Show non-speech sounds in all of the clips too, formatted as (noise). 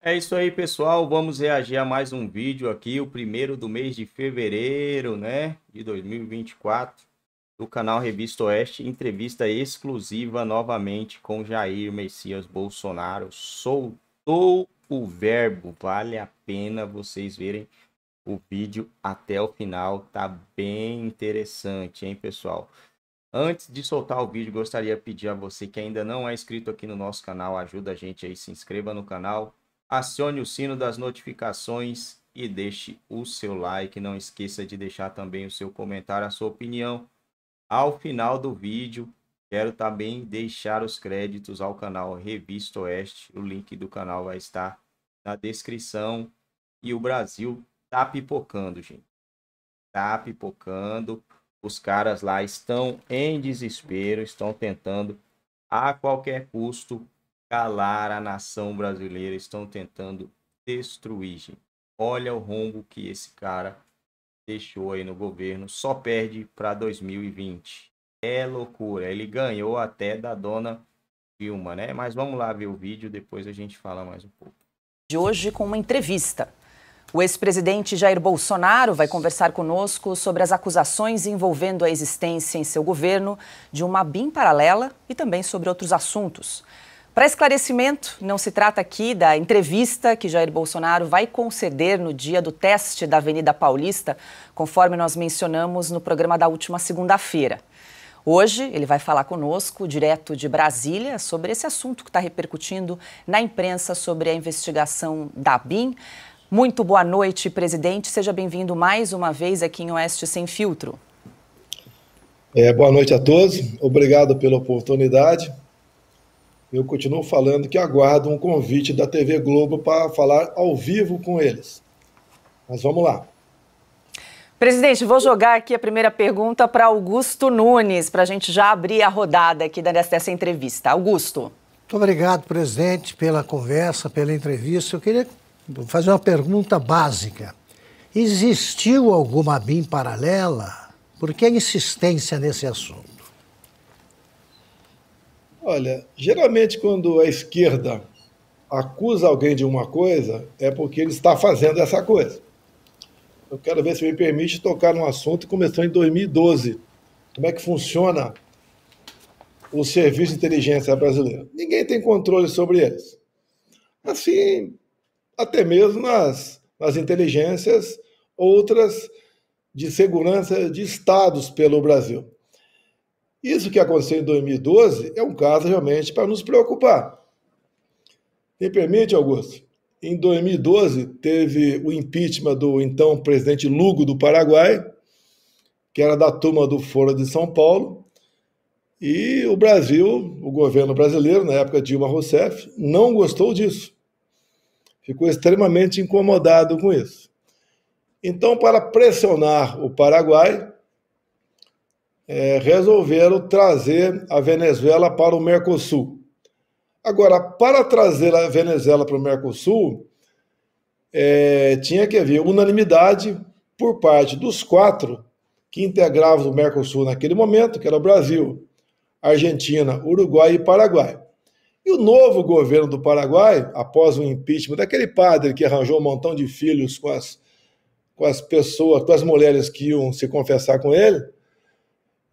É isso aí, pessoal. Vamos reagir a mais um vídeo aqui, o primeiro do mês de fevereiro, né, de 2024, do canal Revista Oeste. Entrevista exclusiva novamente com Jair Messias Bolsonaro. Soltou o verbo. Vale a pena vocês verem o vídeo até o final. Tá bem interessante, hein, pessoal? Antes de soltar o vídeo, gostaria de pedir a você que ainda não é inscrito aqui no nosso canal, ajuda a gente aí, se inscreva no canal, acione o sino das notificações e deixe o seu like. Não esqueça de deixar também o seu comentário, a sua opinião. Ao final do vídeo, quero também deixar os créditos ao canal Revista Oeste. O link do canal vai estar na descrição. E o Brasil tá pipocando, gente. Tá pipocando. Os caras lá estão em desespero, estão tentando a qualquer custo calar a nação brasileira, estão tentando destruir, gente. Olha o rombo que esse cara deixou aí no governo, só perde para 2020. É loucura, ele ganhou até da dona Dilma, né? Mas vamos lá ver o vídeo, depois a gente fala mais um pouco. De hoje com uma entrevista. O ex-presidente Jair Bolsonaro vai conversar conosco sobre as acusações envolvendo a existência em seu governo de uma BIM paralela e também sobre outros assuntos. Para esclarecimento, não se trata aqui da entrevista que Jair Bolsonaro vai conceder no dia do teste da Avenida Paulista, conforme nós mencionamos no programa da última segunda-feira. Hoje ele vai falar conosco, direto de Brasília, sobre esse assunto que está repercutindo na imprensa sobre a investigação da BIM. Muito boa noite, presidente. Seja bem-vindo mais uma vez aqui em Oeste Sem Filtro. É, boa noite a todos. Obrigado pela oportunidade. Eu continuo falando que aguardo um convite da TV Globo para falar ao vivo com eles. Mas vamos lá. Presidente, vou jogar aqui a primeira pergunta para Augusto Nunes, para a gente já abrir a rodada aqui dessa entrevista. Augusto. Muito obrigado, presidente, pela conversa, pela entrevista. Eu queria fazer uma pergunta básica. Existiu alguma BIM paralela? Por que a insistência nesse assunto? Olha, geralmente quando a esquerda acusa alguém de uma coisa, é porque ele está fazendo essa coisa. Eu quero ver se me permite tocar num assunto que começou em 2012. Como é que funciona o serviço de inteligência brasileiro? Ninguém tem controle sobre eles. Assim, até mesmo nas, nas inteligências outras de segurança de estados pelo Brasil. Isso que aconteceu em 2012 é um caso realmente para nos preocupar. Me permite, Augusto? Em 2012, teve o impeachment do então presidente Lugo do Paraguai, que era da turma do Foro de São Paulo, e o Brasil, o governo brasileiro, na época Dilma Rousseff, não gostou disso. Ficou extremamente incomodado com isso. Então, para pressionar o Paraguai, é, resolveram trazer a Venezuela para o Mercosul. Agora, para trazer a Venezuela para o Mercosul, é, tinha que haver unanimidade por parte dos quatro que integravam o Mercosul naquele momento, que era o Brasil, Argentina, Uruguai e Paraguai. E o novo governo do Paraguai, após o impeachment daquele padre que arranjou um montão de filhos com as, com as pessoas, com as mulheres que iam se confessar com ele,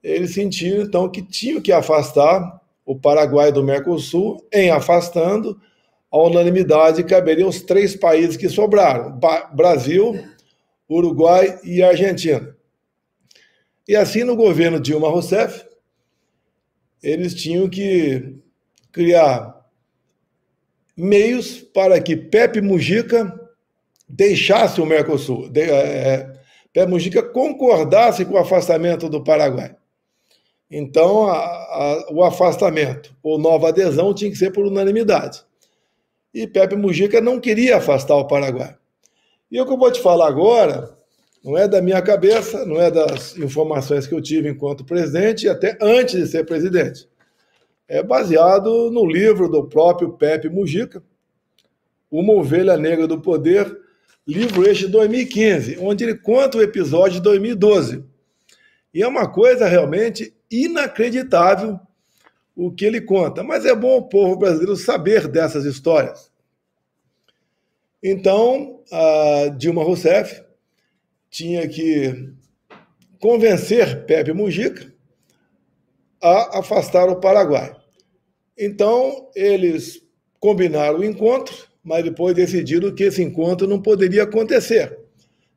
eles sentiram então que tinham que afastar o Paraguai do Mercosul, em afastando, a unanimidade caberia os três países que sobraram: Brasil, Uruguai e Argentina. E assim, no governo Dilma Rousseff, eles tinham que criar meios para que Pepe Mujica deixasse o Mercosul, de, é, Pepe Mujica concordasse com o afastamento do Paraguai. Então, a, a, o afastamento ou nova adesão tinha que ser por unanimidade. E Pepe Mujica não queria afastar o Paraguai. E o que eu vou te falar agora não é da minha cabeça, não é das informações que eu tive enquanto presidente e até antes de ser presidente. É baseado no livro do próprio Pepe Mujica, Uma Ovelha Negra do Poder, livro este de 2015, onde ele conta o episódio de 2012. E é uma coisa realmente inacreditável o que ele conta. Mas é bom o povo brasileiro saber dessas histórias. Então, a Dilma Rousseff tinha que convencer Pepe Mujica a afastar o Paraguai. Então, eles combinaram o encontro, mas depois decidiram que esse encontro não poderia acontecer,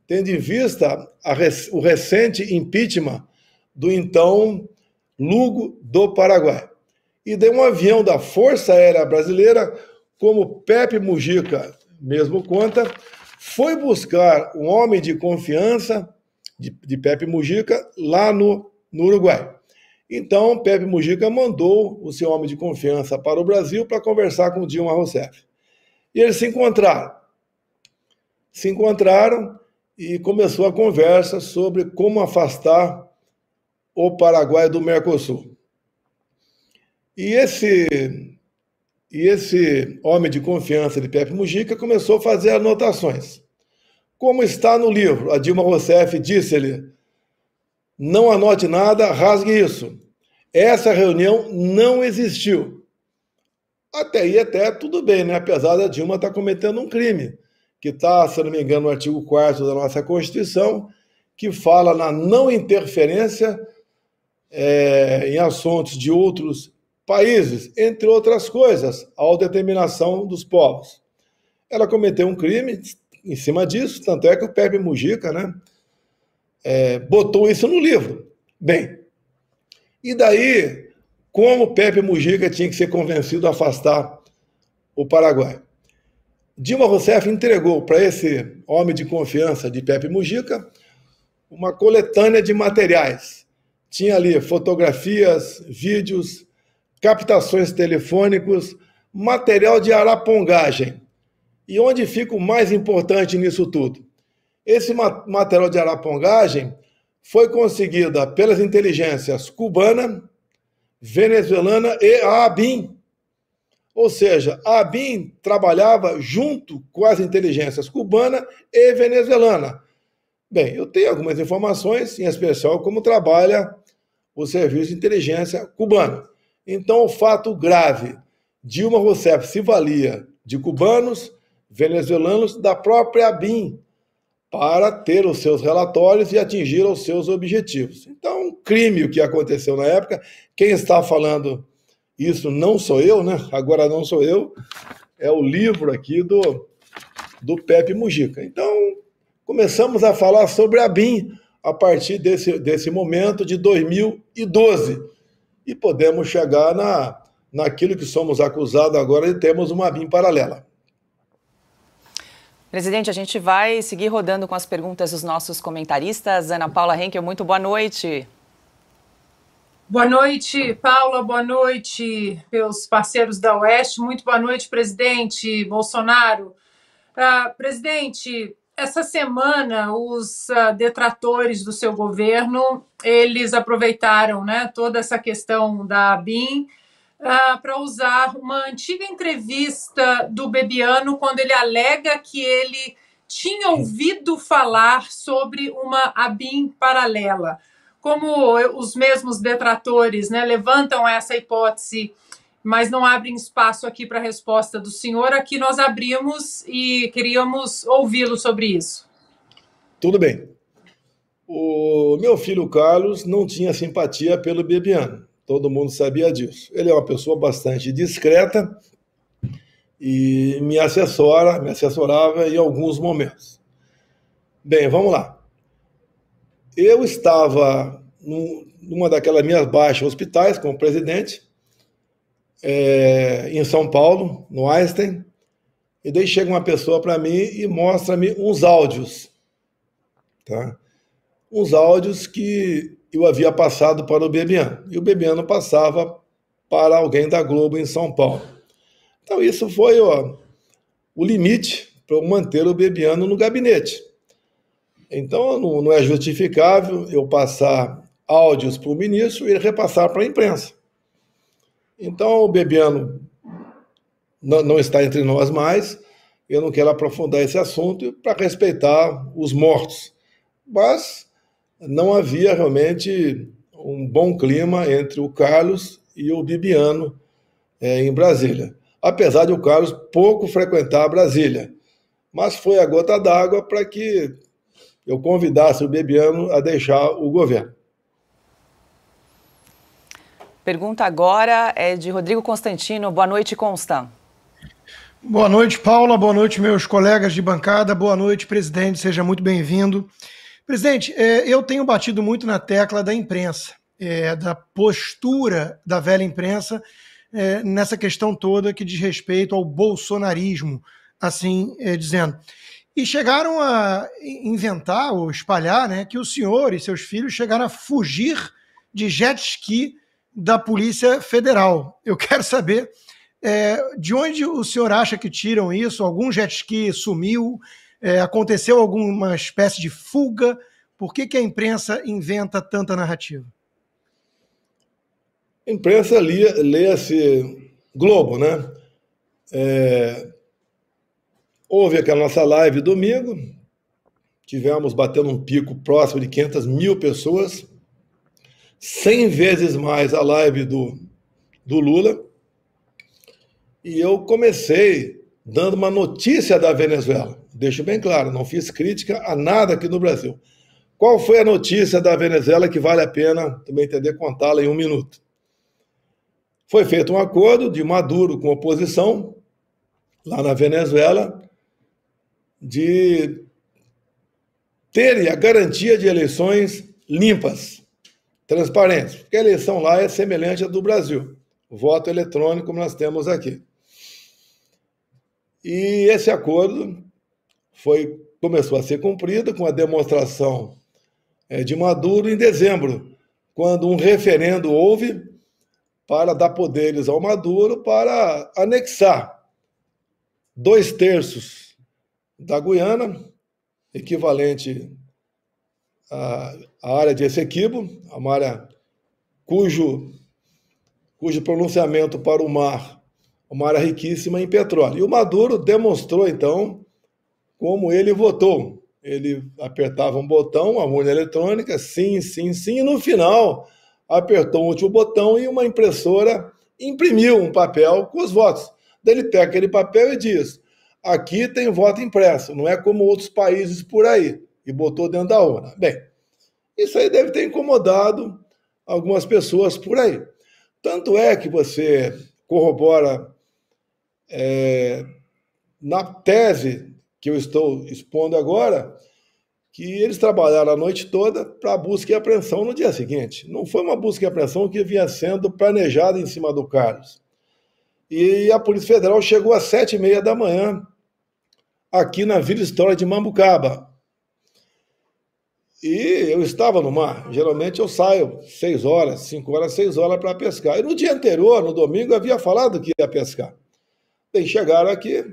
tendo em vista a, o recente impeachment do então Lugo do Paraguai. E deu um avião da Força Aérea Brasileira, como Pepe Mujica mesmo conta, foi buscar um homem de confiança de, de Pepe Mujica lá no, no Uruguai. Então, Pepe Mujica mandou o seu homem de confiança para o Brasil para conversar com Dilma Rousseff. E eles se encontraram. Se encontraram e começou a conversa sobre como afastar o Paraguai do Mercosul. E esse, e esse homem de confiança de Pepe Mujica começou a fazer anotações. Como está no livro, a Dilma Rousseff disse-lhe: não anote nada, rasgue isso. Essa reunião não existiu. Até aí, até tudo bem, né? Apesar da Dilma estar tá cometendo um crime, que está, se não me engano, no artigo 4 da nossa Constituição, que fala na não interferência é, em assuntos de outros países, entre outras coisas, a determinação dos povos. Ela cometeu um crime em cima disso, tanto é que o Pepe Mujica né, é, botou isso no livro. Bem, e daí, como o Pepe Mujica tinha que ser convencido a afastar o Paraguai? Dilma Rousseff entregou para esse homem de confiança de Pepe Mujica uma coletânea de materiais tinha ali fotografias, vídeos, captações telefônicos, material de arapongagem. E onde fica o mais importante nisso tudo? Esse material de arapongagem foi conseguido pelas inteligências cubana, venezuelana e a ABIN. Ou seja, a ABIN trabalhava junto com as inteligências cubana e venezuelana. Bem, eu tenho algumas informações, em especial como trabalha o Serviço de Inteligência cubano. Então, o fato grave: Dilma Rousseff se valia de cubanos, venezuelanos, da própria BIM para ter os seus relatórios e atingir os seus objetivos. Então, um crime o que aconteceu na época. Quem está falando isso não sou eu, né? Agora não sou eu. É o livro aqui do, do Pepe Mujica. Então, começamos a falar sobre a BIM a partir desse, desse momento de 2012. E podemos chegar na, naquilo que somos acusados agora de termos uma BIM paralela. Presidente, a gente vai seguir rodando com as perguntas dos nossos comentaristas. Ana Paula Henkel, muito boa noite. Boa noite, Paula. Boa noite, meus parceiros da Oeste. Muito boa noite, presidente Bolsonaro. Uh, presidente, essa semana os ah, detratores do seu governo eles aproveitaram né, toda essa questão da BIM uh, ah, para usar uma antiga entrevista do Bebiano quando ele alega que ele tinha ouvido falar sobre uma ABIN paralela. Como eh, os mesmos detratores né, levantam essa hipótese mas não abrem espaço aqui para a resposta do senhor. Aqui nós abrimos e queríamos ouvi-lo sobre isso. Tudo bem. O meu filho Carlos não tinha simpatia pelo Bebiano. Todo mundo sabia disso. Ele é uma pessoa bastante discreta e me assessora, me assessorava em alguns momentos. Bem, vamos lá. Eu estava numa daquelas minhas baixas hospitais como presidente é, em São Paulo, no Einstein, e daí chega uma pessoa para mim e mostra-me uns áudios, tá? Uns áudios que eu havia passado para o Bebiano, e o Bebiano passava para alguém da Globo em São Paulo. Então isso foi ó, o limite para manter o Bebiano no gabinete. Então não, não é justificável eu passar áudios para o ministro e ele repassar para a imprensa. Então, o Bebiano não, está entre nós mais, eu não quero aprofundar esse assunto para respeitar os mortos. Mas não havia realmente um bom clima entre o Carlos e o Bibiano é, em Brasília. Apesar de o Carlos pouco frequentar Brasília. Mas foi a gota d'água para que eu convidasse o Bebiano a deixar o governo. Pergunta agora é de Rodrigo Constantino. Boa noite, Constan. Boa noite, Paula. Boa noite, meus colegas de bancada. Boa noite, presidente. Seja muito bem-vindo. Presidente, é, eu tenho batido muito na tecla da imprensa, é, da postura da velha imprensa é, nessa questão toda que diz respeito ao bolsonarismo, assim dizendo. E chegaram a inventar ou espalhar né, que o senhor e seus filhos chegaram a fugir de jet ski da Polícia Federal. Eu (laughs) quero saber é, de onde o senhor acha que tiram isso? Algum jet ski sumiu? É, aconteceu alguma espécie de fuga? Por que, que a imprensa inventa tanta narrativa? A imprensa leia-se Globo, né? É, houve aquela nossa live domingo, tivemos batendo um pico próximo de 500 mil pessoas, 100 vezes mais a live do, do Lula. E eu comecei dando uma notícia da Venezuela. Deixo bem claro, não fiz crítica a nada aqui no Brasil. Qual foi a notícia da Venezuela que vale a pena também entender contá-la em um minuto? Foi feito um acordo de Maduro com a oposição lá na Venezuela de terem a garantia de eleições limpas transparentes, porque a eleição lá é semelhante à do Brasil, voto eletrônico como nós temos aqui. E esse acordo foi começou a ser cumprido com a demonstração é, de Maduro em dezembro, quando um referendo houve para dar poderes ao Maduro para anexar dois terços da Guiana, equivalente a, a área de Essequibo, uma área cujo, cujo pronunciamento para o mar, uma área riquíssima em petróleo. E o Maduro demonstrou, então, como ele votou. Ele apertava um botão, a urna eletrônica, sim, sim, sim, e no final apertou o último botão e uma impressora imprimiu um papel com os votos. Daí ele pega aquele papel e diz: aqui tem voto impresso, não é como outros países por aí e botou dentro da urna. Bem, isso aí deve ter incomodado algumas pessoas por aí. Tanto é que você corrobora é, na tese que eu estou expondo agora, que eles trabalharam a noite toda para busca e apreensão no dia seguinte. Não foi uma busca e apreensão que vinha sendo planejada em cima do Carlos. E a Polícia Federal chegou às sete e meia da manhã aqui na Vila História de Mambucaba, e eu estava no mar. Geralmente eu saio 6 horas, 5 horas, 6 horas para pescar. E no dia anterior, no domingo, eu havia falado que ia pescar. Bem, chegaram aqui,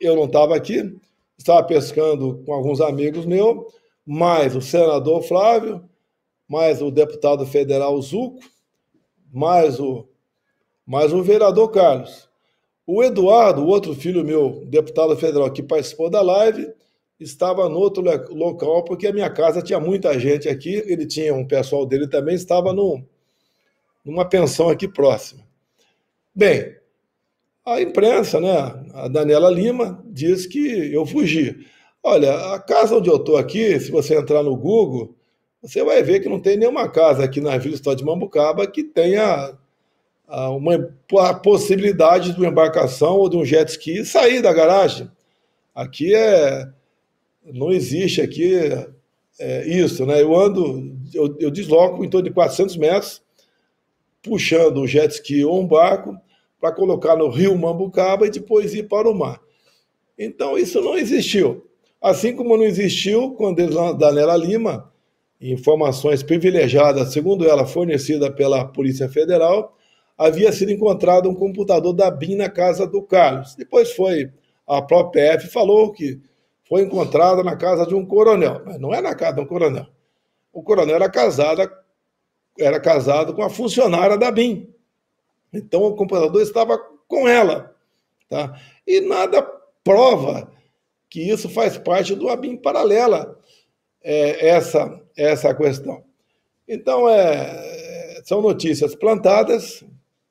eu não estava aqui, estava pescando com alguns amigos meus, mais o senador Flávio, mais o deputado federal Zuco, mais o, mais o vereador Carlos. O Eduardo, o outro filho meu, deputado federal que participou da live, estava no outro local, porque a minha casa tinha muita gente aqui, ele tinha um pessoal dele também, estava no, numa pensão aqui próxima. Bem, a imprensa, né, a Daniela Lima, diz que eu fugi. Olha, a casa onde eu estou aqui, se você entrar no Google, você vai ver que não tem nenhuma casa aqui na Vila Estado de Mambucaba que tenha ah, uma a possibilidade de uma embarcação ou de um jet ski sair da garagem. Aqui é não existe aqui é, isso, né? Eu ando, eu, eu desloco em torno de 400 metros, puxando um jet ski ou um barco para colocar no rio Mambucaba e depois ir para o mar. Então isso não existiu. Assim como não existiu quando eles, Daniela Lima, informações privilegiadas, segundo ela, fornecida pela Polícia Federal, havia sido encontrado um computador da BIM na casa do Carlos. Depois foi a própria PF falou que foi encontrada na casa de um coronel. Mas não é na casa de um coronel. O coronel era casado, era casado com a funcionária da BIM. Então o computador estava com ela. Tá? E nada prova que isso faz parte do ABIM paralela, é, essa, essa questão. Então, é, são notícias plantadas,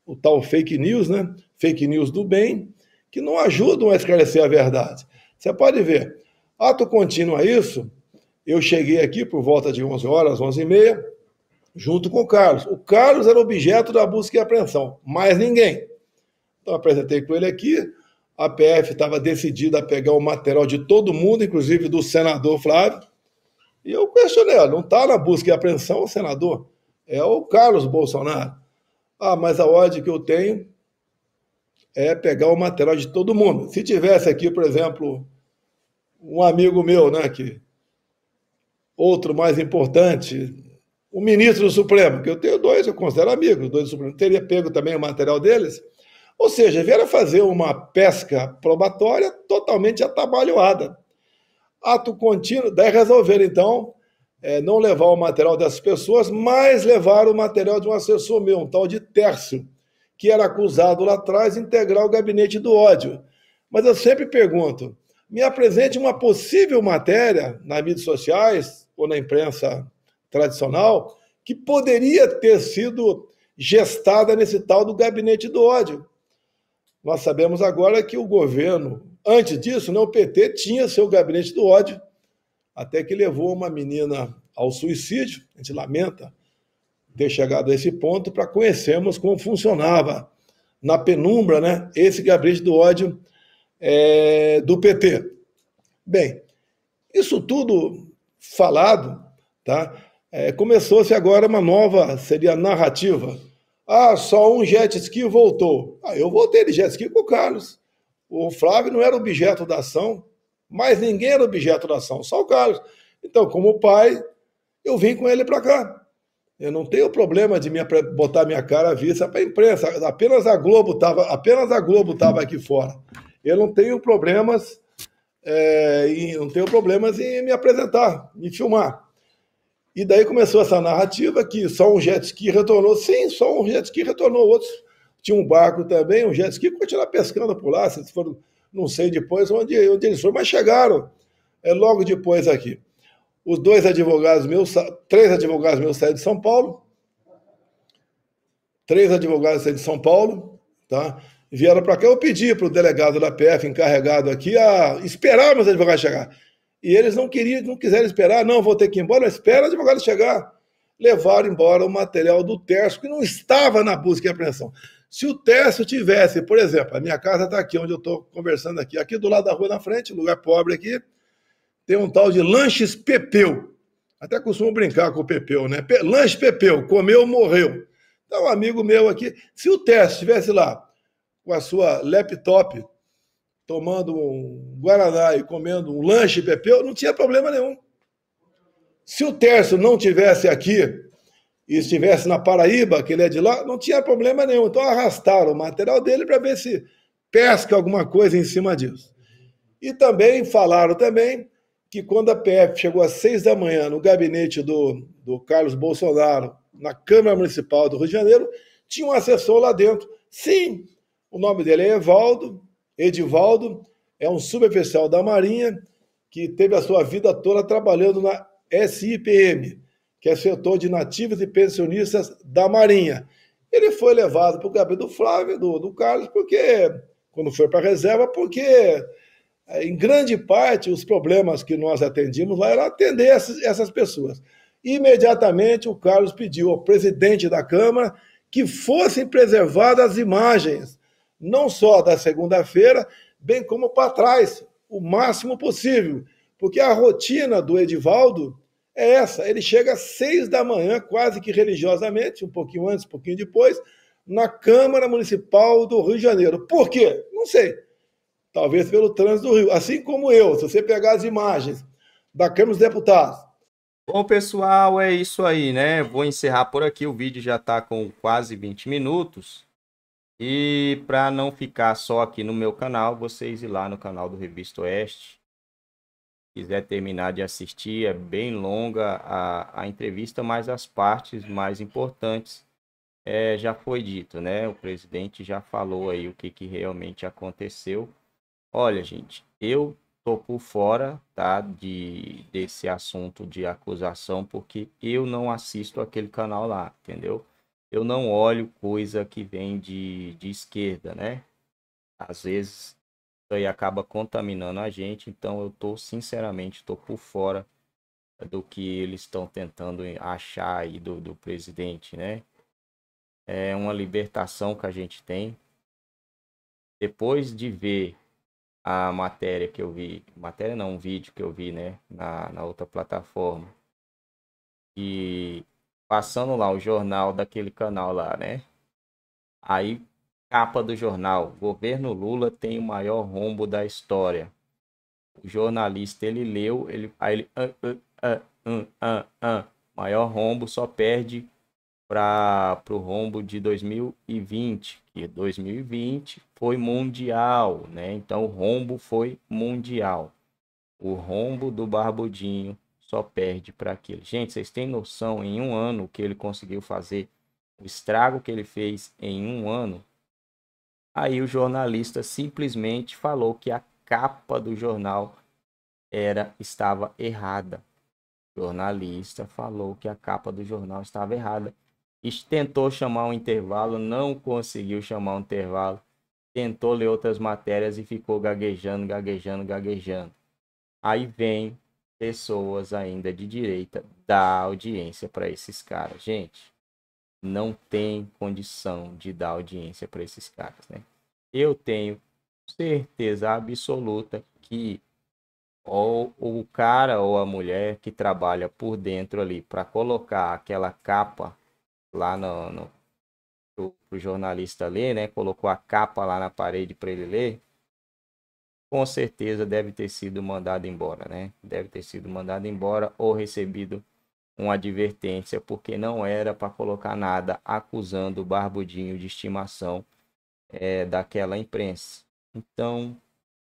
o tal fake news, né? Fake news do bem, que não ajudam a esclarecer a verdade. Você pode ver, Ato contínuo a isso, eu cheguei aqui por volta de 11 horas, 11 e meia, junto com o Carlos. O Carlos era objeto da busca e apreensão, mais ninguém. Então, apresentei com ele aqui. A PF estava decidida a pegar o material de todo mundo, inclusive do senador Flávio. E eu questionei: não está na busca e apreensão o senador? É o Carlos Bolsonaro. Ah, mas a ordem que eu tenho é pegar o material de todo mundo. Se tivesse aqui, por exemplo, um amigo meu, né, que outro mais importante, o ministro do Supremo, que eu tenho dois, eu considero amigos, dois do Supremo, teria pego também o material deles. Ou seja, vieram fazer uma pesca probatória totalmente atabalhoada. Ato contínuo, daí resolveram, então, é, não levar o material dessas pessoas, mas levar o material de um assessor meu, um tal de Tércio, que era acusado lá atrás de integrar o gabinete do ódio. Mas eu sempre pergunto, me apresente uma possível matéria nas mídias sociais ou na imprensa tradicional que poderia ter sido gestada nesse tal do gabinete do ódio. Nós sabemos agora que o governo, antes disso, né, o PT tinha seu gabinete do ódio, até que levou uma menina ao suicídio. A gente lamenta ter chegado a esse ponto para conhecermos como funcionava na penumbra né, esse gabinete do ódio é, do PT. Bem, isso tudo falado, tá? É, Começou-se agora uma nova, seria narrativa. Ah, só um jet ski voltou. Ah, eu voltei de jet ski com o Carlos. O Flávio não era objeto da ação, mas ninguém era objeto da ação, só o Carlos. Então, como pai, eu vim com ele para cá. Eu não tenho problema de minha, botar minha cara à vista para a imprensa. Apenas a Globo estava, apenas a Globo estava aqui fora eu não tenho problemas é, em, não tenho problemas em me apresentar, me filmar. E daí começou essa narrativa que só um jet ski retornou. Sim, só um jet ski retornou. Outros tinha um barco também, um jet ski, continuar pescando por lá. Se foram, não sei depois onde, onde eles foram, mas chegaram é, logo depois aqui. Os dois advogados meus, três advogados meus saíram de São Paulo. Três advogados saíram de São Paulo, tá? vieram para cá, eu pedi para o delegado da PF encarregado aqui a esperar meus advogados chegar. E eles não queriam, não quiseram esperar, não, vou ter que ir embora, espera o advogado chegar. Levaram embora o material do Tércio, que não estava na busca e apreensão. Se o Tércio tivesse, por exemplo, a minha casa está aqui, onde eu estou conversando aqui, aqui do lado da rua na frente, lugar pobre aqui, tem um tal de Lanches Pepeu. Até costumo brincar com o Pepeu, né? Lanche Pepeu, comeu, morreu. Então, um amigo meu aqui, se o Tércio estivesse lá com a sua laptop, tomando um Guaraná e comendo um lanche Pepeu, não tinha problema nenhum. Se o Tércio não tivesse aqui e estivesse na Paraíba, que ele é de lá, não tinha problema nenhum. Então arrastaram o material dele para ver se pesca alguma coisa em cima disso. E também falaram também que quando a PF chegou às seis da manhã no gabinete do, do Carlos Bolsonaro, na Câmara Municipal do Rio de Janeiro, tinha um assessor lá dentro. Sim, o nome dele é Evaldo, Edivaldo, é um suboficial da Marinha que teve a sua vida toda trabalhando na SIPM, que é setor de nativos e pensionistas da Marinha. Ele foi levado para o gabinete do Flávio, do, do Carlos, porque quando foi para a reserva, porque é, em grande parte os problemas que nós atendíamos lá era atender essas, essas pessoas. Imediatamente o Carlos pediu ao presidente da Câmara que fossem preservadas as imagens não só da segunda-feira, bem como para trás, o máximo possível. Porque a rotina do Edivaldo é essa: ele chega às seis da manhã, quase que religiosamente, um pouquinho antes, um pouquinho depois, na Câmara Municipal do Rio de Janeiro. Por quê? Não sei. Talvez pelo trânsito do Rio. Assim como eu, se você pegar as imagens da Câmara dos Deputados. Bom, pessoal, é isso aí, né? Vou encerrar por aqui. O vídeo já está com quase 20 minutos. E para não ficar só aqui no meu canal, vocês ir lá no canal do Revista Oeste. Quiser terminar de assistir, é bem longa a, a entrevista, mas as partes mais importantes é, já foi dito, né? O presidente já falou aí o que, que realmente aconteceu. Olha, gente, eu tô por fora, tá, de desse assunto de acusação, porque eu não assisto aquele canal lá, entendeu? eu não olho coisa que vem de, de esquerda, né? Às vezes isso aí acaba contaminando a gente, então eu tô sinceramente tô por fora do que eles estão tentando achar aí do, do presidente, né? É uma libertação que a gente tem. Depois de ver a matéria que eu vi, matéria não, um vídeo que eu vi, né, na, na outra plataforma, e passando lá o jornal daquele canal lá, né? Aí, capa do jornal: Governo Lula tem o maior rombo da história. O jornalista ele leu, ele, aí ele. Uh, uh, uh, maior rombo só perde para o rombo de 2020, que 2020 foi mundial, né? Então o rombo foi mundial. O rombo do Barbudinho só perde para aquele. Gente, vocês têm noção em um ano o que ele conseguiu fazer, o estrago que ele fez em um ano? Aí o jornalista simplesmente falou que a capa do jornal era estava errada. O jornalista falou que a capa do jornal estava errada. E tentou chamar um intervalo, não conseguiu chamar um intervalo. Tentou ler outras matérias e ficou gaguejando, gaguejando, gaguejando. Aí vem pessoas ainda de direita dar audiência para esses caras. Gente, não tem condição de dar audiência para esses caras, né? Eu tenho certeza absoluta que ou o cara ou a mulher que trabalha por dentro ali para colocar aquela capa lá no, no pro, pro jornalista ler, né? Colocou a capa lá na parede para ele ler com certeza deve ter sido mandado embora, né? Deve ter sido mandado embora ou recebido uma advertência, porque não era para colocar nada acusando o barbudinho de estimação é, daquela imprensa. Então,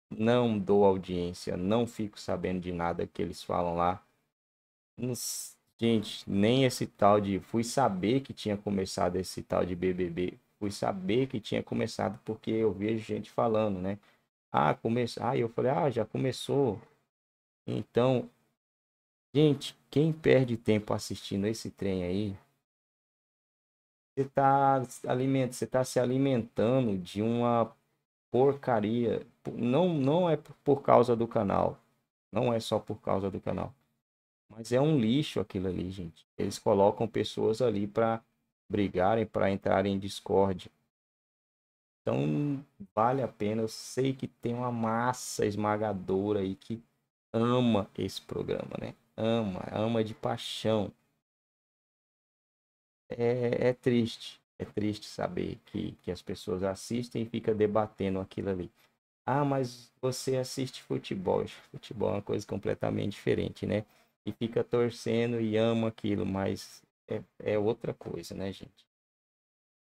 não dou audiência, não fico sabendo de nada que eles falam lá. Gente, nem esse tal de. Fui saber que tinha começado esse tal de BBB. Fui saber que tinha começado porque eu vejo gente falando, né? Ah, começou. Aí ah, eu falei, ah, já começou. Então, gente, quem perde tempo assistindo esse trem aí, você tá, aliment... você tá se alimentando de uma porcaria. Não, não é por causa do canal. Não é só por causa do canal. Mas é um lixo aquilo ali, gente. Eles colocam pessoas ali para brigarem, para entrarem em discórdia. Então, vale a pena. Eu sei que tem uma massa esmagadora aí que ama esse programa, né? Ama, ama de paixão. É, é triste, é triste saber que, que as pessoas assistem e ficam debatendo aquilo ali. Ah, mas você assiste futebol. Futebol é uma coisa completamente diferente, né? E fica torcendo e ama aquilo, mas é, é outra coisa, né, gente?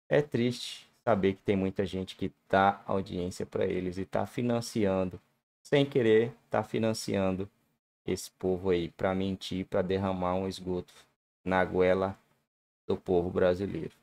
É triste, saber que tem muita gente que tá audiência para eles e tá financiando, sem querer, tá financiando esse povo aí para mentir, para derramar um esgoto na goela do povo brasileiro.